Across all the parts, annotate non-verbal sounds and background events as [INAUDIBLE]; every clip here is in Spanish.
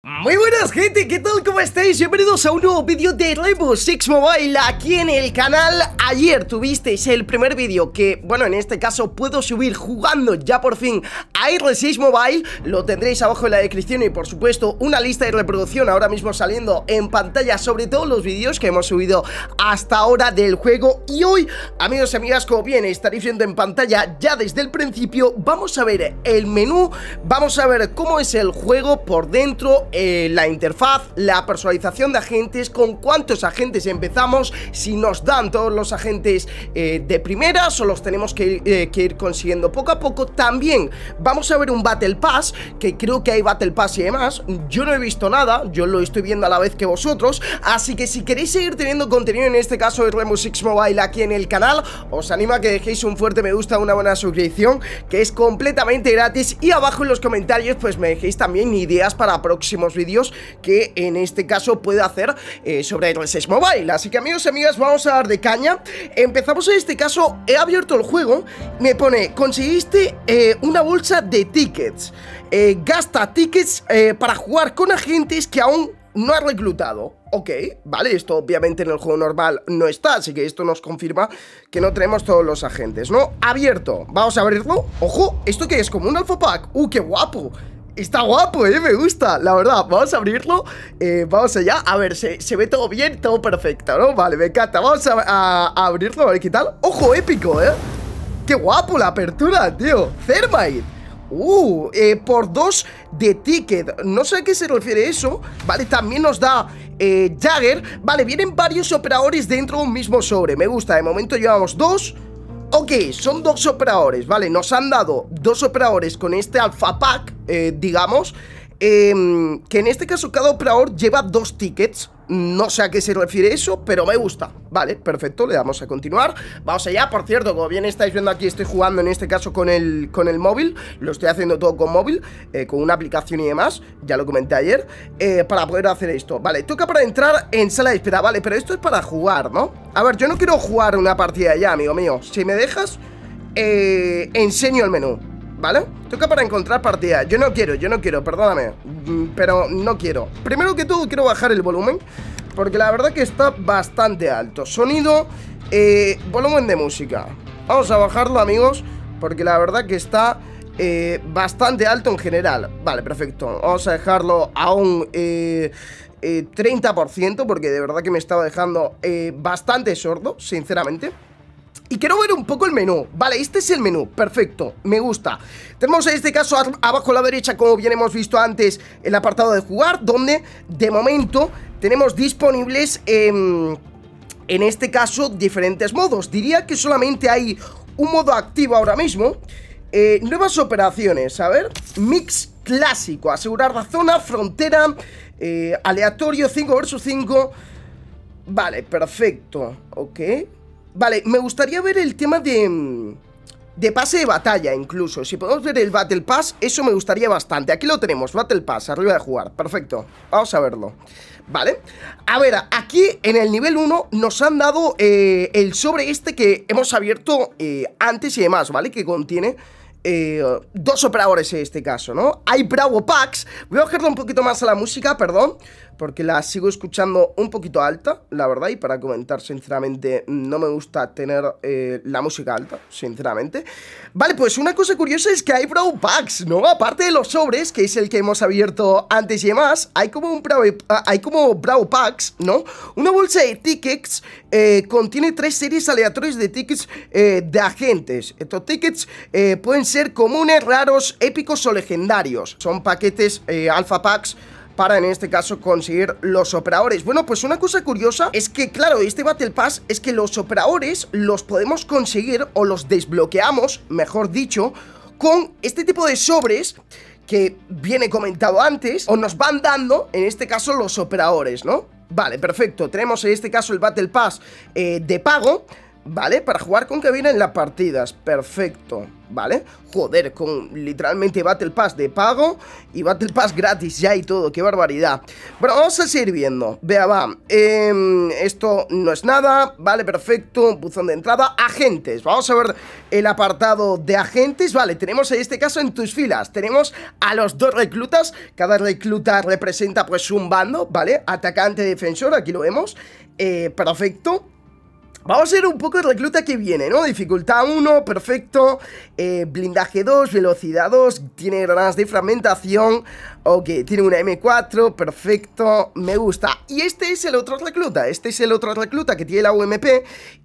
Muy buenas gente, ¿qué tal? ¿Cómo estáis? Bienvenidos a un nuevo vídeo de Rainbow Six Mobile aquí en el canal Ayer tuvisteis el primer vídeo que, bueno, en este caso puedo subir jugando ya por fin a R6 Mobile Lo tendréis abajo en la descripción y por supuesto una lista de reproducción ahora mismo saliendo en pantalla Sobre todos los vídeos que hemos subido hasta ahora del juego Y hoy, amigos y amigas, como bien estaréis viendo en pantalla ya desde el principio Vamos a ver el menú, vamos a ver cómo es el juego por dentro eh, la interfaz, la personalización de agentes, con cuántos agentes empezamos, si nos dan todos los agentes eh, de primeras o los tenemos eh, que, ir consiguiendo poco a poco. También vamos a ver un Battle Pass, que creo que hay Battle Pass y demás. Yo no he visto nada, yo lo estoy viendo a la vez que vosotros, así que si queréis seguir teniendo contenido, en este caso de Remo Six Mobile aquí en el canal, os animo a que dejéis un fuerte me gusta, una buena suscripción, que es completamente gratis, y abajo en los comentarios pues me dejéis también ideas para próximos vídeos que en este caso Puede hacer eh, sobre el Mobile. Así que amigos y amigas, vamos a dar de caña. Empezamos en este caso, he abierto el juego, me pone, conseguiste eh, una bolsa de tickets. Eh, gasta tickets para jugar con agentes que aún no ha reclutado. Ok, vale, esto obviamente en el juego normal no está, así que esto nos confirma que no tenemos todos los agentes, ¿no? Abierto, vamos a abrirlo. Ojo, ¿esto que es? ¿Como un alfa pack? ¡Uh, qué guapo! Está guapo, ¿eh? Me gusta, la verdad Vamos a abrirlo, eh, vamos allá A ver, se, se, ve todo bien, todo perfecto, ¿no? Vale, me encanta, vamos a, abrirlo A ver qué tal, ojo épico, ¿eh? Qué guapo la apertura, tío Thermite Uh, eh, por dos de ticket No sé a qué se refiere eso Vale, también nos da eh, Jagger Vale, vienen varios operadores dentro de un mismo sobre Me gusta, de momento llevamos dos Ok, son dos operadores, ¿vale? Nos han dado dos operadores con este alfa pack, eh, digamos Em, que en este caso cada operador lleva dos tickets no sé a qué se refiere eso, pero me gusta Vale, perfecto, le damos a continuar Vamos allá, por cierto, como bien estáis viendo aquí Estoy jugando en este caso con el, con el móvil Lo estoy haciendo todo con móvil eh, Con una aplicación y demás, ya lo comenté ayer eh, Para poder hacer esto Vale, toca para entrar en sala de espera Vale, pero esto es para jugar, ¿no? A ver, yo no quiero jugar una partida ya, amigo mío Si me dejas, eh, enseño el menú ¿vale? Toca para encontrar partida Yo no quiero, yo no quiero, perdóname mm, Pero no quiero Primero que todo quiero bajar el volumen Porque la verdad que está bastante alto Sonido, eh, volumen de música Vamos a bajarlo, amigos Porque la verdad que está... Eh, bastante alto en general Vale, perfecto, vamos a dejarlo a un 30% eh, Porque de verdad que me estaba dejando bastante sordo, sinceramente y quiero ver un poco el menú. Vale, este es el menú. Perfecto, me gusta. Tenemos en este caso abajo a la derecha, como bien hemos visto antes, el apartado de jugar, donde de momento tenemos disponibles... Em, en este caso, diferentes modos. Diría que solamente hay un modo activo ahora mismo. Eh, nuevas operaciones, a ver. Mix clásico, asegurar la zona, frontera, eh, aleatorio, 5 vs 5. Vale, perfecto. Ok. Vale, me gustaría ver el tema de... Mm, de pase de batalla incluso Si podemos ver el Battle Pass, eso me gustaría bastante Aquí lo tenemos, Battle Pass, arriba de jugar Perfecto, vamos a verlo ¿Vale? A ver, aquí en el nivel 1 nos han dado eh, el sobre este que hemos abierto eh, antes y demás, ¿vale? Que contiene eh, dos operadores en este caso, ¿no? Hay Bravo Packs Voy a bajarlo un poquito más a la música, perdón porque la sigo escuchando un poquito alta, la verdad, y para comentar sinceramente no me gusta tener eh, la música alta, sinceramente. Vale, pues una cosa curiosa es que hay brow Packs, ¿no? Aparte de los sobres, que es el que hemos abierto antes y demás, hay como un ah, hay como Packs, ¿no? Una bolsa de tickets eh, contiene tres series aleatorias de tickets eh, de agentes. Estos tickets pueden ser comunes, raros, épicos o legendarios. Son paquetes Alpha packs para en este caso conseguir los operadores Bueno, pues una cosa curiosa es que claro, este Battle Pass es que los operadores los podemos conseguir o los desbloqueamos, mejor dicho con este tipo de sobres que viene comentado antes, o nos van dando, en este caso, los operadores, ¿no? Vale, perfecto, tenemos en este caso el Battle Pass eh, de pago, ¿vale? Para jugar con que en las partidas, perfecto, ¿vale? Joder, con literalmente Battle Pass de pago y Battle Pass gratis ya y todo, qué barbaridad. Bueno, vamos a seguir viendo, vea, va, em, esto no es nada, vale, perfecto, buzón de entrada, agentes, vamos a ver el apartado de agentes, vale, tenemos en este caso en tus filas, tenemos a los dos reclutas, cada recluta representa pues un bando, ¿vale? Atacante, defensor, aquí lo vemos, eh, perfecto, Vamos a ver un poco el recluta que viene, ¿no? Dificultad 1, perfecto. Eh, blindaje 2, velocidad 2. Tiene granadas de fragmentación. Ok, tiene una M4, perfecto. Me gusta. Y este es el otro recluta. Este es el otro recluta que tiene la UMP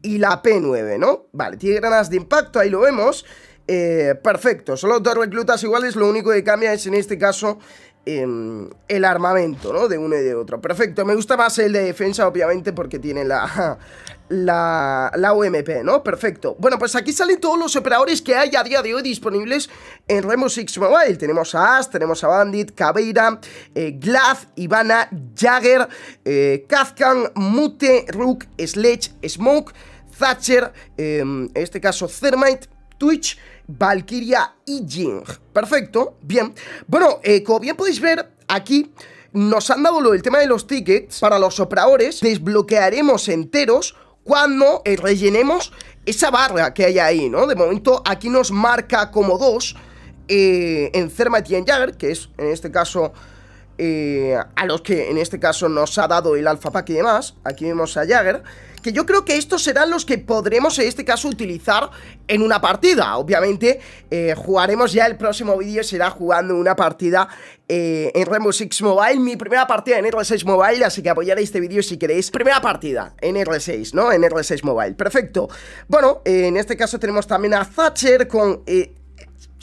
y la P9, ¿no? Vale, tiene granadas de impacto, ahí lo vemos. Eh, perfecto, solo dos reclutas iguales, lo único que cambia es en este caso Em, el armamento, ¿no? De uno y de otro. Perfecto, me gusta más el de defensa, obviamente, porque tiene la, [LAUGHS] la, la ¿no? Perfecto. Bueno, pues aquí salen todos los operadores que hay a día de hoy disponibles en Remus 6 Mobile. Tenemos a As, tenemos a Bandit, Caveira, eh, Glaz, Ivana, Jagger, eh, Kazkan, Mute, Rook, Sledge, Smoke, Thatcher, em, en este caso Thermite, Twitch... Valkyria Jing. Perfecto, bien. Bueno, eh, como bien podéis ver, aquí nos han dado lo del tema de los tickets para los operadores. Desbloquearemos enteros cuando eh, rellenemos esa barra que hay ahí, ¿no? De momento aquí nos marca como dos eh, en Jagger, que es en este caso eh, a los que en este caso nos ha dado el Alfa Pack y demás. Aquí vemos a Jagger. Que yo creo que estos serán los que podremos en este caso utilizar en una partida. Obviamente eh, jugaremos ya el próximo vídeo, será jugando una partida eh, en Rainbow Six Mobile. Mi primera partida en R6 Mobile, así que apoyad este vídeo si queréis. Primera partida en R6, ¿no? En R6 Mobile, perfecto. Bueno, en este caso tenemos también a Thatcher con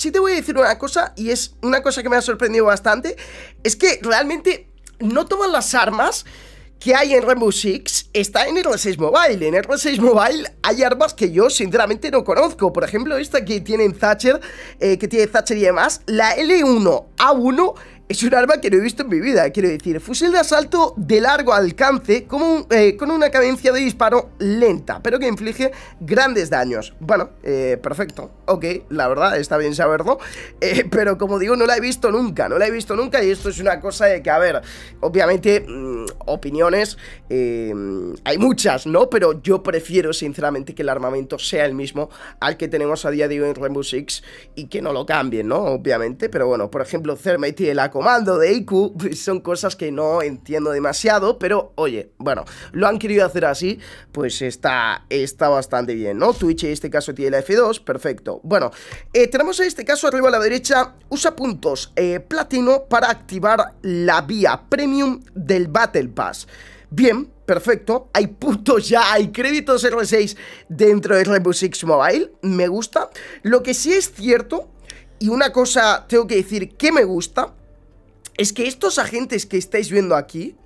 si te voy a decir una cosa, y es una cosa que me ha sorprendido bastante, es que realmente no todas las armas que hay en Rainbow Six está en R6 Mobile. En R6 Mobile hay armas que yo sinceramente no conozco. Por ejemplo, esta que tiene Thatcher, eh, que tiene Thatcher y demás, la L1A1 es un arma que no he visto en mi vida, quiero decir. Fusil de asalto de largo alcance eh, con, una cadencia de disparo lenta, pero que inflige grandes daños. Bueno, eh, perfecto. Ok, la verdad, está bien saberlo. Eh, pero como digo, no la he visto nunca, no la he visto nunca. Y esto es una cosa de que, a ver, obviamente, mm, opiniones hay muchas, ¿no? Pero yo prefiero, sinceramente, que el armamento sea el mismo al que tenemos a día de hoy en Rainbow Six y que no lo cambien, ¿no? Obviamente, pero bueno, por ejemplo, Thermite y el ACO comando de IQ, [LAUGHS] son cosas que no entiendo demasiado, pero oye, bueno, lo han querido hacer así, pues está, está bastante bien, ¿no? Twitch en este caso tiene la F2, perfecto. Bueno, eh, tenemos en este caso arriba a la derecha, usa puntos eh, platino para activar la vía premium del Battle Pass. Bien, perfecto. Hay puntos ya, hay créditos R6 dentro de Rainbow 6 Mobile. Me gusta. Lo que sí es cierto, y una cosa tengo que decir que me gusta, es que estos agentes que estáis viendo aquí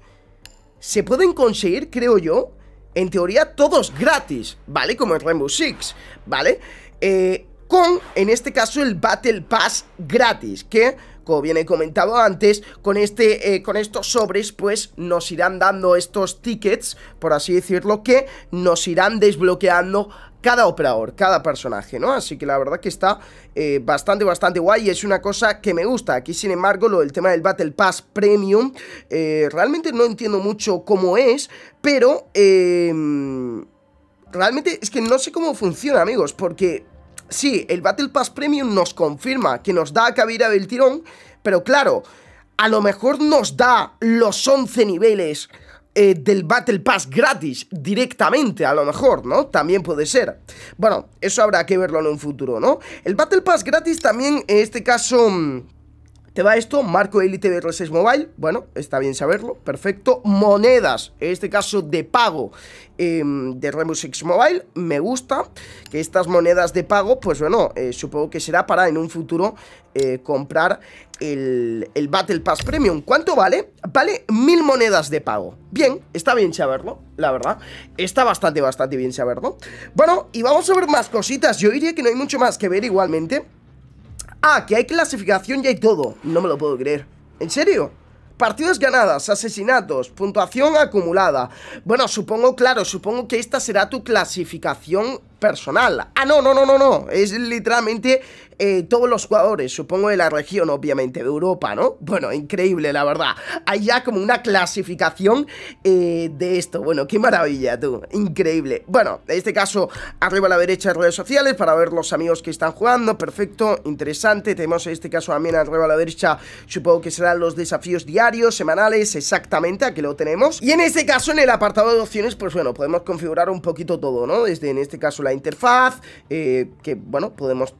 se pueden conseguir, creo yo, en teoría todos gratis, ¿vale? Como en Rainbow Six, ¿vale? Eh, con, en este caso, el Battle Pass gratis, que, como bien he comentado antes, con, este, eh, con estos sobres, pues nos irán dando estos tickets, por así decirlo, que nos irán desbloqueando cada operador, cada personaje, ¿no? Así que la verdad que está eh, bastante, bastante guay y es una cosa que me gusta. Aquí, sin embargo, lo del tema del Battle Pass Premium, eh, realmente no entiendo mucho cómo es, pero... Em, realmente es que no sé cómo funciona, amigos, porque sí, el Battle Pass Premium nos confirma que nos da cabida del tirón, pero claro, a lo mejor nos da los 11 niveles eh, del Battle Pass gratis directamente, a lo mejor, ¿no? También puede ser. Bueno, eso habrá que verlo en un futuro, ¿no? El Battle Pass gratis también, en este caso... Mm, te va esto, marco Elite BR6 Mobile, bueno, está bien saberlo, perfecto. Monedas, en este caso de pago em, de Rainbow X Mobile, me gusta que estas monedas de pago, pues bueno, eh, supongo que será para en un futuro eh, comprar el, el Battle Pass Premium. ¿Cuánto vale? Vale mil monedas de pago. Bien, está bien saberlo, la verdad. Está bastante, bastante bien saberlo. Bueno, y vamos a ver más cositas. Yo diría que no hay mucho más que ver igualmente. Ah, que hay clasificación y hay todo. No me lo puedo creer. ¿En serio? Partidas ganadas, asesinatos, puntuación acumulada. Bueno, supongo, claro, supongo que esta será tu clasificación personal. Ah, no, no, no, no, no. Es literalmente eh, todos los jugadores, supongo de la región, obviamente, de Europa, ¿no? Bueno, increíble, la verdad. Hay ya como una clasificación eh, de esto. Bueno, qué maravilla, tú. Increíble. Bueno, en este caso, arriba a la derecha redes sociales para ver los amigos que están jugando. Perfecto, interesante. Tenemos en este caso también arriba a la derecha, supongo que serán los desafíos diarios, semanales, exactamente, aquí lo tenemos. Y en este caso, en el apartado de opciones, pues bueno, podemos configurar un poquito todo, ¿no? Desde, en este caso, la interfaz, eh, que bueno, podemos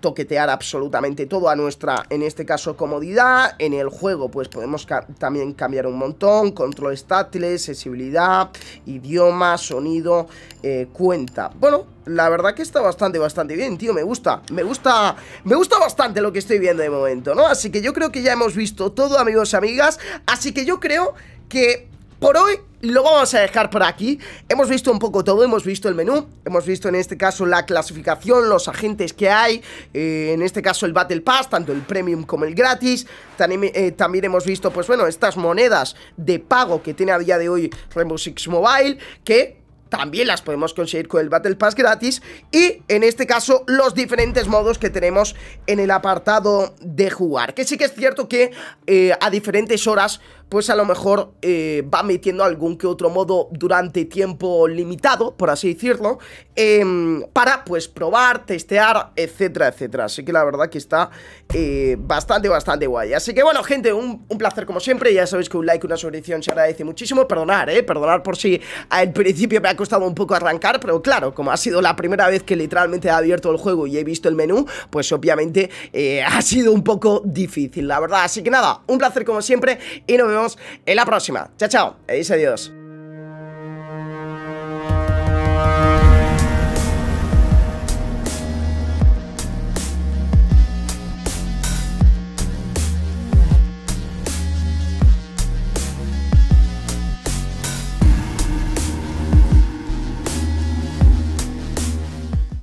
toquetear absolutamente todo a nuestra, en este caso, comodidad. En el juego, pues podemos también cambiar un montón, Control táctiles, sensibilidad, idioma, sonido, eh, cuenta. Bueno, la verdad que está bastante, bastante bien, tío, me gusta, me gusta, me gusta bastante lo que estoy viendo de momento, ¿no? Así que yo creo que ya hemos visto todo, amigos y amigas, así que yo creo que por hoy lo vamos a dejar por aquí. Hemos visto un poco todo, hemos visto el menú, hemos visto en este caso la clasificación, los agentes que hay, eh, en este caso el Battle Pass, tanto el Premium como el gratis. Eh, también, hemos visto, pues bueno, estas monedas de pago que tiene a día de hoy Rainbow Six Mobile, que también las podemos conseguir con el Battle Pass gratis y en este caso los diferentes modos que tenemos en el apartado de jugar, que sí que es cierto que eh, a diferentes horas pues a lo mejor eh, va metiendo algún que otro modo durante tiempo limitado, por así decirlo, em, para pues probar, testear, etcétera, etcétera. Así que la verdad que está eh, bastante, bastante guay. Así que bueno, gente, un, placer como siempre. Ya sabéis que un like, una suscripción se agradece muchísimo. Perdonar, eh, perdonar por si al principio me ha costado un poco arrancar, pero claro, como ha sido la primera vez que literalmente he abierto el juego y he visto el menú, pues obviamente eh, [LAUGHS] ha sido un poco difícil, la verdad. Así que nada, un placer como siempre y nos en la próxima. Chao, chao. Y dice adiós.